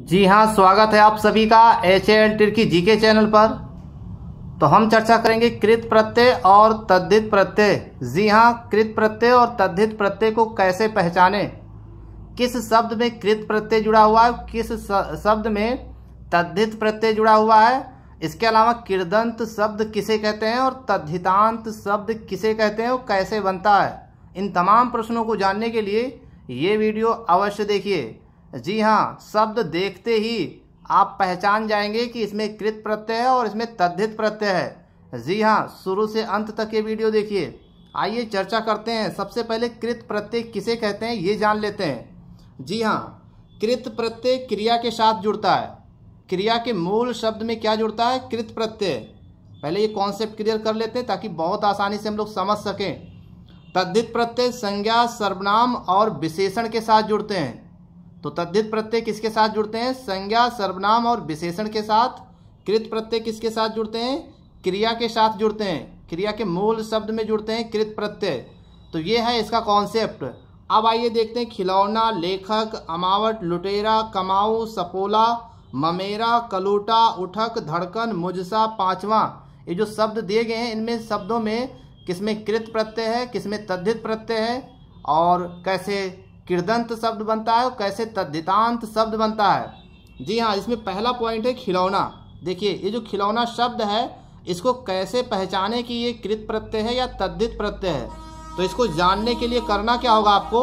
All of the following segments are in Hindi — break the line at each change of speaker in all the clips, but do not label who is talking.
जी हाँ स्वागत है आप सभी का एच एंड टिर्की जी के चैनल पर तो हम चर्चा करेंगे कृत प्रत्यय और तद्धित प्रत्यय जी हाँ कृत प्रत्यय और तद्धित प्रत्यय को कैसे पहचाने किस शब्द में कृत प्रत्यय जुड़ा हुआ है किस शब्द में तद्धित प्रत्यय जुड़ा हुआ है इसके अलावा किरदंत शब्द किसे कहते हैं और तद्धितांत शब्द किसे कहते हैं और कैसे बनता है इन तमाम प्रश्नों को जानने के लिए ये वीडियो अवश्य देखिए जी हाँ शब्द देखते ही आप पहचान जाएंगे कि इसमें कृत प्रत्यय है और इसमें तद्धित प्रत्यय है जी हाँ शुरू से अंत तक ये वीडियो देखिए आइए चर्चा करते हैं सबसे पहले कृत प्रत्यय किसे कहते हैं ये जान लेते हैं जी हाँ कृत प्रत्यय क्रिया के साथ जुड़ता है क्रिया के मूल शब्द में क्या जुड़ता है कृत प्रत्यय पहले ये कॉन्सेप्ट क्लियर कर लेते हैं ताकि बहुत आसानी से हम लोग समझ सकें तद्धित प्रत्यय संज्ञा सर्वनाम और विशेषण के साथ जुड़ते हैं तो तद्धित प्रत्यय किसके साथ जुड़ते हैं संज्ञा सर्वनाम और विशेषण के साथ कृत प्रत्यय किसके साथ जुड़ते हैं क्रिया के साथ जुड़ते हैं क्रिया के मूल शब्द में जुड़ते हैं कृत प्रत्यय तो ये है इसका कॉन्सेप्ट अब आइए देखते हैं खिलौना लेखक अमावट लुटेरा कमाऊ सपोला ममेरा कलूटा उठक धड़कन मुजसा पांचवा ये जो शब्द दिए गए हैं इनमें शब्दों में किसमें कृत प्रत्यय है किसमें तद्धित प्रत्यय है और कैसे किरदंत शब्द बनता है और कैसे तद्धितांत शब्द बनता है जी हाँ इसमें पहला पॉइंट है खिलौना देखिए ये जो खिलौना शब्द है इसको कैसे पहचाने कि ये कृत प्रत्यय है या तद्धित प्रत्यय है तो इसको जानने के लिए करना क्या होगा आपको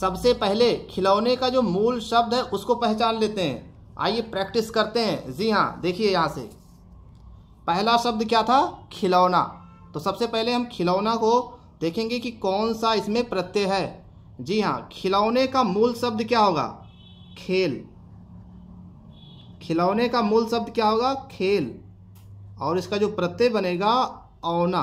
सबसे पहले खिलौने का जो मूल शब्द है उसको पहचान लेते हैं आइए प्रैक्टिस करते हैं जी हाँ देखिए यहाँ से पहला शब्द क्या था खिलौना तो सबसे पहले हम खिलौना को देखेंगे कि कौन सा इसमें प्रत्यय है जी हाँ खिलौने का मूल शब्द क्या होगा खेल खिलौने का मूल शब्द क्या होगा खेल और इसका जो प्रत्यय बनेगा औना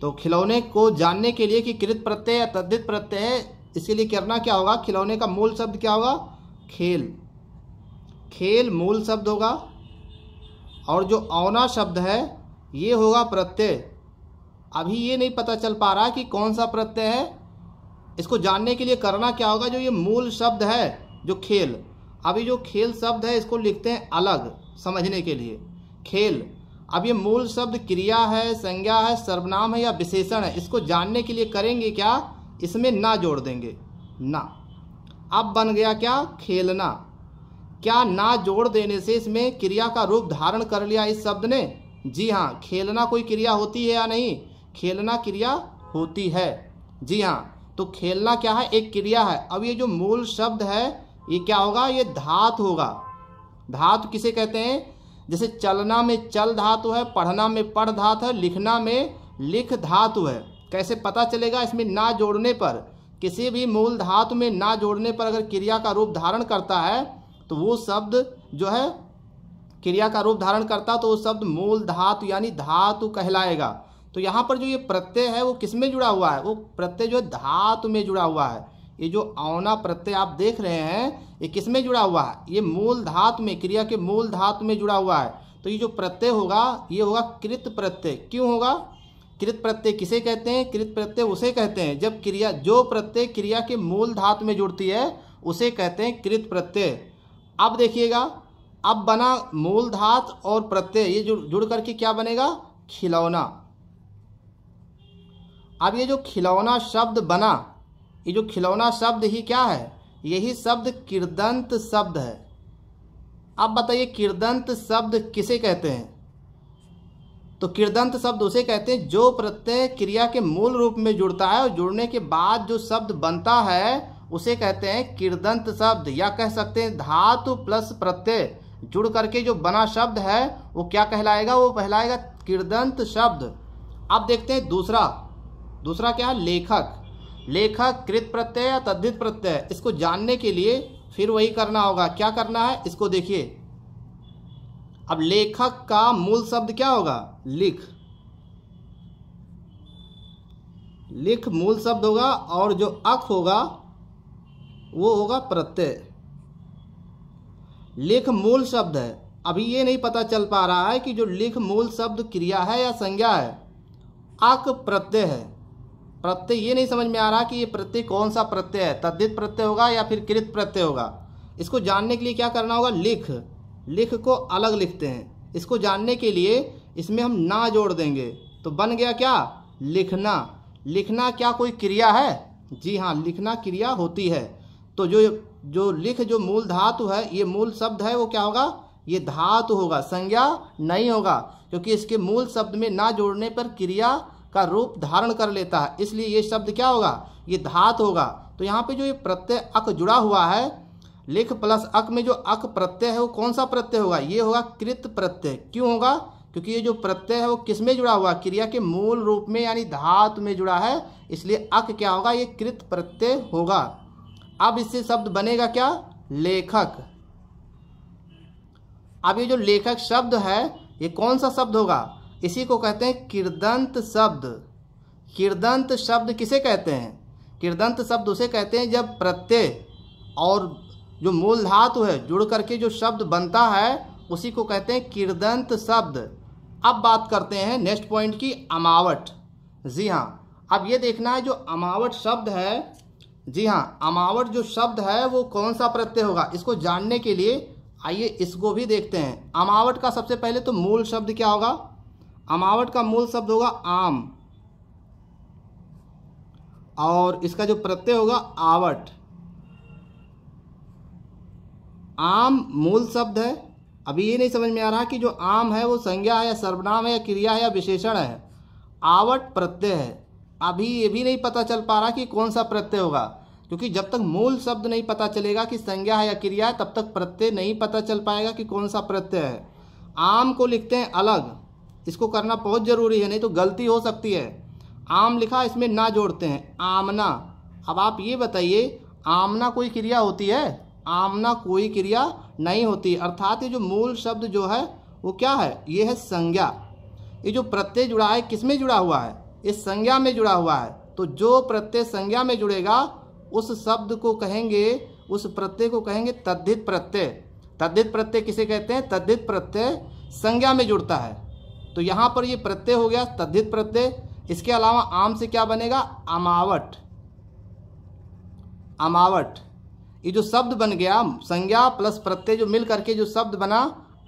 तो खिलौने को जानने के लिए कि कृत प्रत्यय या तद्धित प्रत्यय है इसीलिए करना क्या होगा खिलौने का मूल शब्द क्या होगा खेल खेल मूल शब्द होगा और जो औना शब्द है ये होगा प्रत्यय अभी ये नहीं पता चल पा रहा कि कौन सा प्रत्यय है इसको जानने के लिए करना क्या होगा जो ये मूल शब्द है जो खेल अभी जो खेल शब्द है इसको लिखते हैं अलग समझने के लिए खेल अब ये मूल शब्द क्रिया है संज्ञा है सर्वनाम है या विशेषण है इसको जानने के लिए करेंगे क्या इसमें ना जोड़ देंगे ना अब बन गया क्या खेलना क्या ना जोड़ देने से इसमें क्रिया का रूप धारण कर लिया इस शब्द ने जी हाँ खेलना कोई क्रिया होती है या नहीं खेलना क्रिया होती है जी हाँ तो खेलना क्या है एक क्रिया है अब ये जो मूल शब्द है ये क्या होगा ये धातु होगा धातु किसे कहते हैं जैसे चलना में चल धातु है पढ़ना में पढ़ धातु है लिखना में लिख धातु है कैसे पता चलेगा इसमें ना जोड़ने पर किसी भी मूल धातु में ना जोड़ने पर अगर क्रिया का रूप धारण करता है तो वो शब्द जो है क्रिया का रूप धारण करता तो वो शब्द मूल धातु यानी धातु कहलाएगा तो यहाँ पर जो ये प्रत्यय है वो किस में जुड़ा हुआ है वो प्रत्यय जो है धातु में जुड़ा हुआ है ये जो औना प्रत्यय आप देख रहे हैं ये किस में जुड़ा हुआ है ये मूल धातु में क्रिया के मूल धातु में जुड़ा हुआ है तो ये जो प्रत्यय होगा ये होगा कृत प्रत्यय क्यों होगा कृत प्रत्यय किसे कहते हैं कृत प्रत्यय उसे कहते हैं जब क्रिया जो प्रत्यय क्रिया के मूल धातु में जुड़ती है उसे कहते हैं कृत प्रत्यय अब देखिएगा अब बना मूल धात और प्रत्यय ये जुड़ जुड़ करके क्या बनेगा खिलौना अब ये जो खिलौना शब्द बना ये जो खिलौना शब्द ही क्या है यही शब्द किरदंत शब्द है अब बताइए किरदंत शब्द किसे कहते हैं तो किरदंत शब्द उसे कहते हैं जो प्रत्यय क्रिया के मूल रूप में जुड़ता है और जुड़ने के बाद जो शब्द बनता है उसे कहते हैं किरदंत शब्द या कह सकते हैं धातु प्लस प्रत्यय जुड़ करके जो बना शब्द है वो क्या कहलाएगा वो कहलाएगा किरदंत शब्द अब देखते हैं दूसरा दूसरा क्या है लेखक लेखक कृत प्रत्यय या तद्धित प्रत्यय इसको जानने के लिए फिर वही करना होगा क्या करना है इसको देखिए अब लेखक का मूल शब्द क्या होगा लिख लिख मूल शब्द होगा और जो अक होगा वो होगा प्रत्यय लिख मूल शब्द है अभी ये नहीं पता चल पा रहा है कि जो लिख मूल शब्द क्रिया है या संज्ञा है अक प्रत्यय है प्रत्यय ये नहीं समझ में आ रहा कि ये प्रत्यय कौन सा प्रत्यय है तद्धित प्रत्यय होगा या फिर कृत प्रत्यय होगा इसको जानने के लिए क्या करना होगा लिख लिख को अलग लिखते हैं इसको जानने के लिए इसमें हम ना जोड़ देंगे तो बन गया क्या लिखना लिखना क्या कोई क्रिया है जी हाँ लिखना क्रिया होती है तो जो जो लिख जो मूल धातु है ये मूल शब्द है वो क्या होगा ये धातु होगा संज्ञा नहीं होगा क्योंकि इसके मूल शब्द में ना जोड़ने पर क्रिया का रूप धारण कर लेता है इसलिए ये शब्द क्या होगा ये धात होगा तो यहाँ पे जो ये प्रत्यय अक जुड़ा हुआ है लिख प्लस अक में जो अक प्रत्यय है वो कौन सा प्रत्यय होगा ये होगा कृत प्रत्यय क्यों होगा क्योंकि ये जो प्रत्यय है वो किस में जुड़ा हुआ क्रिया के मूल रूप में यानी धातु में जुड़ा है इसलिए अक क्या होगा ये कृत प्रत्यय होगा अब इससे शब्द बनेगा क्या लेखक अब ये जो लेखक शब्द है ये कौन सा शब्द होगा इसी को कहते हैं किरदंत शब्द किरदंत शब्द किसे कहते हैं किरदंत शब्द उसे कहते हैं जब प्रत्यय और जो मूल धातु है जुड़ करके जो शब्द बनता है उसी को कहते हैं किरदंत शब्द अब बात करते हैं नेक्स्ट पॉइंट की अमावट जी हाँ अब ये देखना है जो अमावट शब्द है जी हाँ अमावट जो शब्द है वो कौन सा प्रत्यय होगा इसको जानने के लिए आइए इसको भी देखते हैं अमावट का सबसे पहले तो मूल शब्द क्या होगा अमावट का मूल शब्द होगा आम और इसका जो प्रत्यय होगा आवट आम मूल शब्द है अभी ये नहीं समझ में आ रहा कि जो आम है वो संज्ञा है या सर्वनाम है या क्रिया है या विशेषण है आवट प्रत्यय है अभी ये भी नहीं पता चल पा रहा कि कौन सा प्रत्यय होगा क्योंकि जब तक मूल शब्द नहीं पता चलेगा कि संज्ञा है या क्रिया है तब तक प्रत्यय नहीं पता चल पाएगा कि कौन सा प्रत्यय है आम को लिखते हैं अलग इसको करना बहुत ज़रूरी है नहीं तो गलती हो सकती है आम लिखा इसमें ना जोड़ते हैं आमना अब आप ये बताइए आमना कोई क्रिया होती है आमना कोई क्रिया नहीं होती अर्थात ये जो मूल शब्द जो है वो क्या है ये है संज्ञा ये जो प्रत्यय जुड़ा है किस में जुड़ा हुआ है ये संज्ञा में जुड़ा हुआ है तो जो प्रत्यय संज्ञा में जुड़ेगा उस शब्द को कहेंगे उस प्रत्यय को कहेंगे तद्धित प्रत्यय तद्धित प्रत्यय किसे कहते हैं तद्धित प्रत्यय संज्ञा में जुड़ता है तो यहाँ पर ये प्रत्यय हो गया तद्धित प्रत्यय इसके अलावा आम से क्या बनेगा अमावट अमावट ये जो शब्द बन गया संज्ञा प्लस प्रत्यय जो मिल करके जो शब्द बना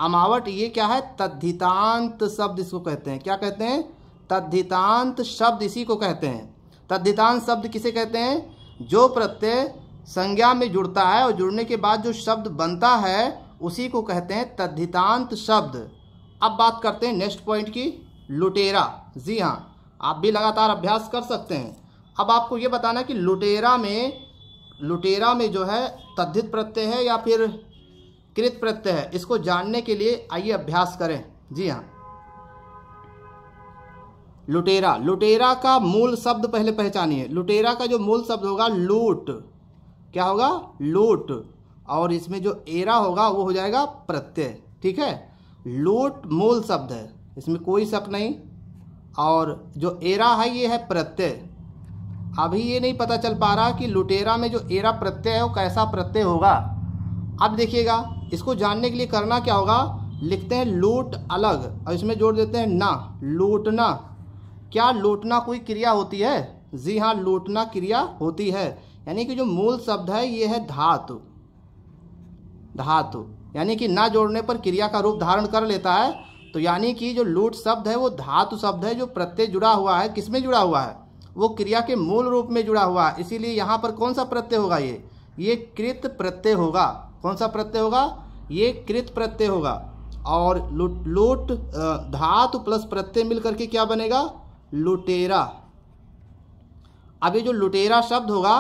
अमावट ये क्या है तद्धितांत शब्द इसको कहते हैं क्या कहते हैं तद्धितांत शब्द इसी को कहते हैं तद्धितांत शब्द किसे कहते हैं जो प्रत्यय संज्ञा में जुड़ता है और जुड़ने के बाद जो शब्द बनता है उसी को कहते हैं तद्धितांत शब्द अब बात करते हैं नेक्स्ट पॉइंट की लुटेरा जी हाँ आप भी लगातार अभ्यास कर सकते हैं अब आपको ये बताना कि लुटेरा में लुटेरा में जो है तद्धित प्रत्यय है या फिर कृत प्रत्यय है इसको जानने के लिए आइए अभ्यास करें जी हाँ लुटेरा लुटेरा का मूल शब्द पहले पहचानिए लुटेरा का जो मूल शब्द होगा लूट क्या होगा लूट और इसमें जो एरा होगा वो हो जाएगा प्रत्यय ठीक है लोट मोल शब्द है इसमें कोई शक नहीं और जो एरा है ये है प्रत्यय अभी ये नहीं पता चल पा रहा कि लुटेरा में जो एरा प्रत्यय है वो कैसा प्रत्यय होगा अब देखिएगा इसको जानने के लिए करना क्या होगा लिखते हैं लूट अलग और इसमें जोड़ देते हैं ना लूटना क्या लूटना कोई क्रिया होती है जी हाँ लूटना क्रिया होती है यानी कि जो मूल शब्द है ये है धातु धातु यानी कि ना जोड़ने पर क्रिया का रूप धारण कर लेता है तो यानी कि जो लूट शब्द है वो धातु शब्द है जो प्रत्यय जुड़ा हुआ है किसमें जुड़ा हुआ है वो क्रिया के मूल रूप में जुड़ा हुआ है इसीलिए यहाँ पर कौन सा प्रत्यय होगा ये ये कृत प्रत्यय होगा कौन सा प्रत्यय होगा ये कृत प्रत्यय होगा और लूट लूट धातु प्लस प्रत्यय मिल करके क्या बनेगा लुटेरा अब ये जो लुटेरा शब्द होगा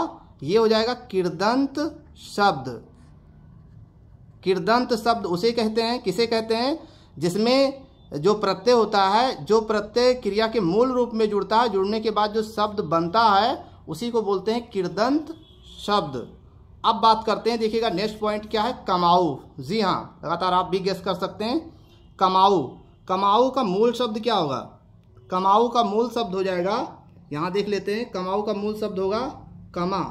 ये हो जाएगा किरदंत शब्द किरदंत शब्द उसे कहते हैं किसे कहते हैं जिसमें जो प्रत्यय होता है जो प्रत्यय क्रिया के मूल रूप में जुड़ता है जुड़ने के बाद जो शब्द बनता है उसी को बोलते हैं किरदंत शब्द अब बात करते हैं देखिएगा नेक्स्ट पॉइंट क्या है कमाऊ जी हाँ लगातार आप भी गेस कर सकते हैं कमाऊ कमाऊ का मूल शब्द क्या होगा कमाऊ का मूल शब्द हो जाएगा यहाँ देख लेते हैं कमाऊ का मूल शब्द होगा कमा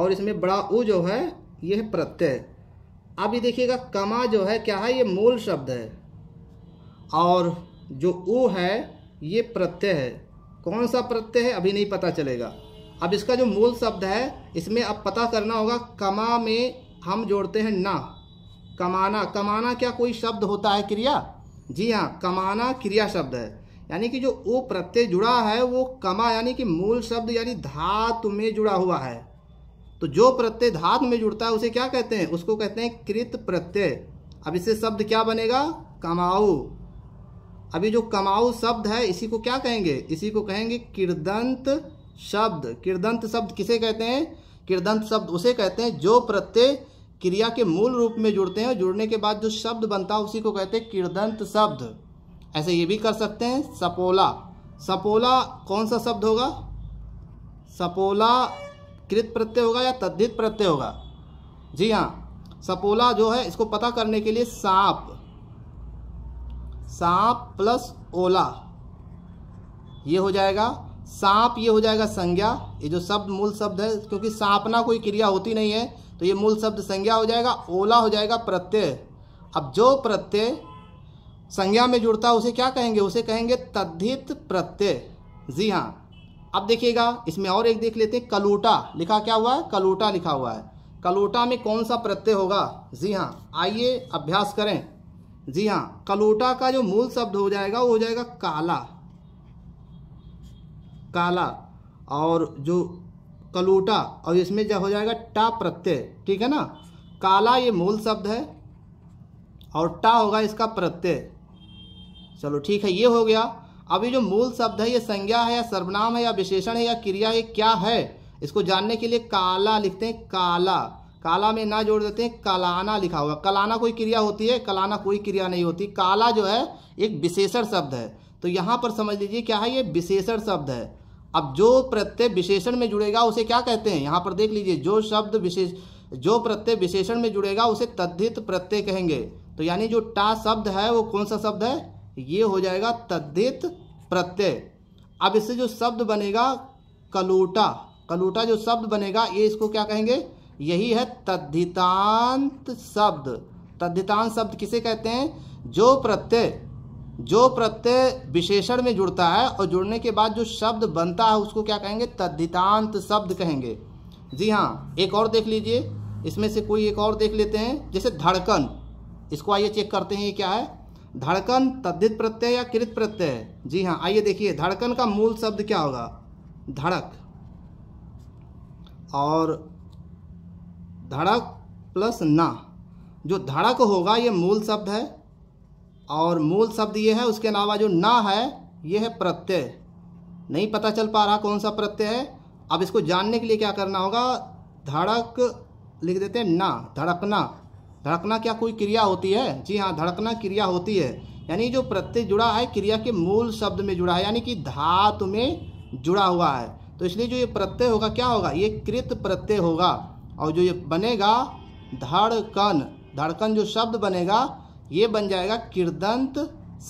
और इसमें बड़ा ऊ जो है यह प्रत्यय अब ये देखिएगा कमा जो है क्या है ये मूल शब्द है और जो उ है ये प्रत्यय है कौन सा प्रत्यय है अभी नहीं पता चलेगा अब इसका जो मूल शब्द है इसमें अब पता करना होगा कमा में हम जोड़ते हैं ना कमाना कमाना क्या कोई शब्द होता है क्रिया जी हाँ कमाना क्रिया शब्द है यानी कि जो उ प्रत्यय जुड़ा है वो कमा यानी कि मूल शब्द यानी धातु में जुड़ा हुआ है तो जो प्रत्यय धातु में जुड़ता है उसे क्या कहते हैं उसको कहते हैं कृत प्रत्यय अब इससे शब्द क्या बनेगा कमाऊ अभी जो कमाऊ शब्द है इसी को क्या कहेंगे इसी को कहेंगे किरदंत शब्द किरदंत शब्द किसे कहते हैं किरदंत शब्द उसे कहते हैं जो प्रत्यय क्रिया के मूल रूप में जुड़ते हैं जुड़ने के बाद जो शब्द बनता है उसी को कहते हैं किरदंत शब्द ऐसे ये भी कर सकते हैं सपोला सपोला कौन सा शब्द होगा सपोला कृत प्रत्यय होगा या तद्धित प्रत्यय होगा जी हाँ सपोला जो है इसको पता करने के लिए सांप सांप प्लस ओला ये हो जाएगा सांप ये हो जाएगा संज्ञा ये जो शब्द मूल शब्द है क्योंकि सांपना कोई क्रिया होती नहीं है तो ये मूल शब्द संज्ञा हो जाएगा ओला हो जाएगा प्रत्यय अब जो प्रत्यय संज्ञा में जुड़ता है उसे क्या कहेंगे उसे कहेंगे तद्धित प्रत्यय जी हाँ अब देखिएगा इसमें और एक देख लेते हैं कलोटा लिखा क्या हुआ है कलोटा लिखा हुआ है कलोटा में कौन सा प्रत्यय होगा जी हाँ आइए अभ्यास करें जी हाँ कलोटा का जो मूल शब्द हो जाएगा वो हो जाएगा काला काला और जो कलोटा और इसमें जो हो जाएगा टा प्रत्यय ठीक है ना काला ये मूल शब्द है और टा होगा इसका प्रत्यय चलो ठीक है ये हो गया अभी जो मूल शब्द है ये संज्ञा है या सर्वनाम है या विशेषण है या क्रिया ये क्या है इसको जानने के लिए काला लिखते हैं काला काला में ना जोड़ देते हैं कलाना लिखा हुआ कलाना कोई क्रिया होती है कलाना कोई क्रिया नहीं होती काला जो है एक विशेषण शब्द है तो यहाँ पर समझ लीजिए क्या है ये विशेषण शब्द है अब जो प्रत्यय विशेषण में जुड़ेगा उसे क्या कहते हैं यहाँ पर देख लीजिए जो शब्द विशेष जो प्रत्यय विशेषण में जुड़ेगा उसे तद्धित प्रत्यय कहेंगे तो यानी जो टा शब्द है वो कौन सा शब्द है ये हो जाएगा तद्धित प्रत्यय अब इससे जो शब्द बनेगा कलोटा कलोटा जो शब्द बनेगा ये इसको क्या कहेंगे यही है तद्धितांत शब्द तद्धितांत शब्द किसे कहते हैं जो प्रत्यय जो प्रत्यय विशेषण में जुड़ता है और जुड़ने के बाद जो शब्द बनता है उसको क्या कहेंगे तद्धितांत शब्द कहेंगे जी हाँ एक और देख लीजिए इसमें से कोई एक और देख लेते हैं जैसे धड़कन इसको आइए चेक करते हैं ये क्या है धड़कन तद्धित प्रत्यय या कृत प्रत्यय जी हाँ आइए देखिए धड़कन का मूल शब्द क्या होगा धड़क और धड़क प्लस ना जो धड़क होगा ये मूल शब्द है और मूल शब्द ये है उसके अलावा जो ना है ये है प्रत्यय नहीं पता चल पा रहा कौन सा प्रत्यय है अब इसको जानने के लिए क्या करना होगा धड़क लिख देते हैं ना धड़कना धड़कना क्या कोई क्रिया होती है जी हाँ धड़कना क्रिया होती है यानी जो प्रत्यय जुड़ा है क्रिया के मूल शब्द में जुड़ा है यानी कि धातु में जुड़ा हुआ है तो इसलिए जो ये प्रत्यय होगा क्या होगा ये कृत प्रत्यय होगा और जो ये बनेगा धड़कन धड़कन जो शब्द बनेगा ये बन जाएगा किरदंत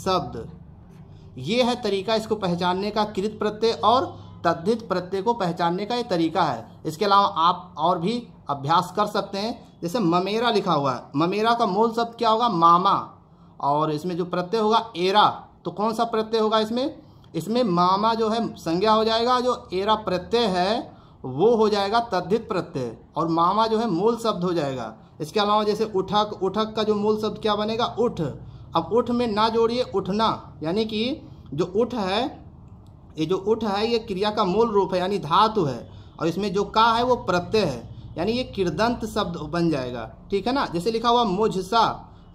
शब्द ये है तरीका इसको पहचानने का कृत प्रत्यय और तद्धित प्रत्यय को पहचानने का ये तरीका है इसके अलावा आप और भी अभ्यास कर सकते हैं जैसे ममेरा लिखा हुआ है ममेरा का मूल शब्द क्या होगा मामा और इसमें जो प्रत्यय होगा एरा तो कौन सा प्रत्यय होगा इसमें इसमें मामा जो है संज्ञा हो जाएगा जो एरा प्रत्यय है वो हो जाएगा तद्धित प्रत्यय और मामा जो है मूल शब्द हो जाएगा इसके अलावा जैसे उठक उठक का जो मूल शब्द क्या बनेगा उठ अब उठ में ना जोड़िए उठना यानी कि जो उठ है ये जो उठ है ये क्रिया का मूल रूप है यानी धातु है और इसमें जो का है वो प्रत्यय है यानी ये किरदंत शब्द बन जाएगा ठीक है ना जैसे लिखा हुआ मुझसा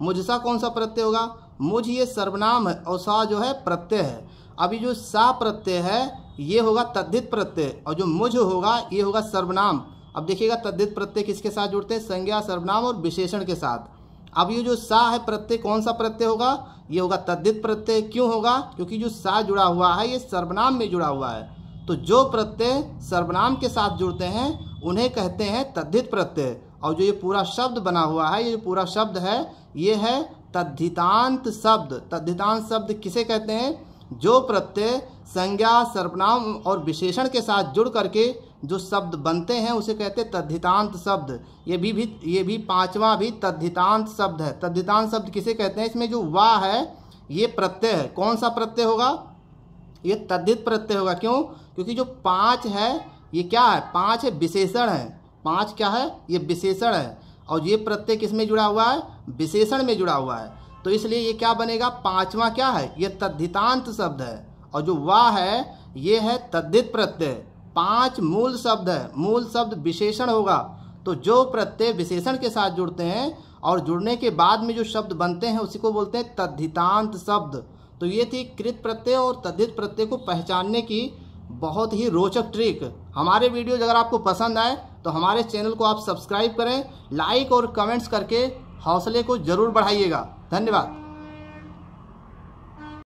मुझसा कौन सा प्रत्यय होगा मुझ ये सर्वनाम है और सा जो है प्रत्यय है अभी जो सा प्रत्यय है ये होगा तद्धित प्रत्यय और जो मुझ होगा ये होगा सर्वनाम अब देखिएगा तद्धित प्रत्यय किसके साथ जुड़ते हैं संज्ञा सर्वनाम और विशेषण के साथ अब ये जो सा है प्रत्यय कौन सा प्रत्यय होगा ये होगा तद्धित प्रत्यय क्यों होगा क्योंकि जो सा जुड़ा हुआ है ये सर्वनाम में जुड़ा हुआ है तो जो प्रत्यय सर्वनाम के साथ जुड़ते हैं उन्हें कहते हैं तद्धित प्रत्यय और जो ये पूरा शब्द बना हुआ है ये जो पूरा शब्द है ये है तद्धितांत शब्द तद्धितांत शब्द किसे कहते हैं जो प्रत्यय संज्ञा सर्वनाम और विशेषण के साथ जुड़ करके जो शब्द बनते हैं उसे कहते हैं तद्धितांत शब्द ये भी भी ये भी पांचवा भी तद्धितांत शब्द है तद्धितांत शब्द किसे कहते हैं इसमें जो वाह है ये प्रत्यय है कौन सा प्रत्यय होगा ये तद्धित प्रत्यय होगा क्यों क्योंकि जो पाँच है ये क्या है पाँच है विशेषण है पाँच क्या है ये विशेषण है और ये प्रत्यय किस में जुड़ा हुआ है विशेषण में जुड़ा हुआ है तो इसलिए ये क्या बनेगा पांचवा क्या है ये तद्धितांत शब्द है और जो वाह है ये है तद्धित प्रत्यय पांच मूल शब्द है मूल शब्द विशेषण होगा तो जो प्रत्यय विशेषण के साथ जुड़ते हैं और जुड़ने के बाद में जो शब्द बनते हैं उसी को बोलते हैं तद्धितांत शब्द तो ये थी कृत प्रत्यय और तद्धित प्रत्यय को पहचानने की बहुत ही रोचक ट्रिक हमारे वीडियोज अगर आपको पसंद आए तो हमारे चैनल को आप सब्सक्राइब करें लाइक और कमेंट्स करके हौसले को ज़रूर बढ़ाइएगा धन्यवाद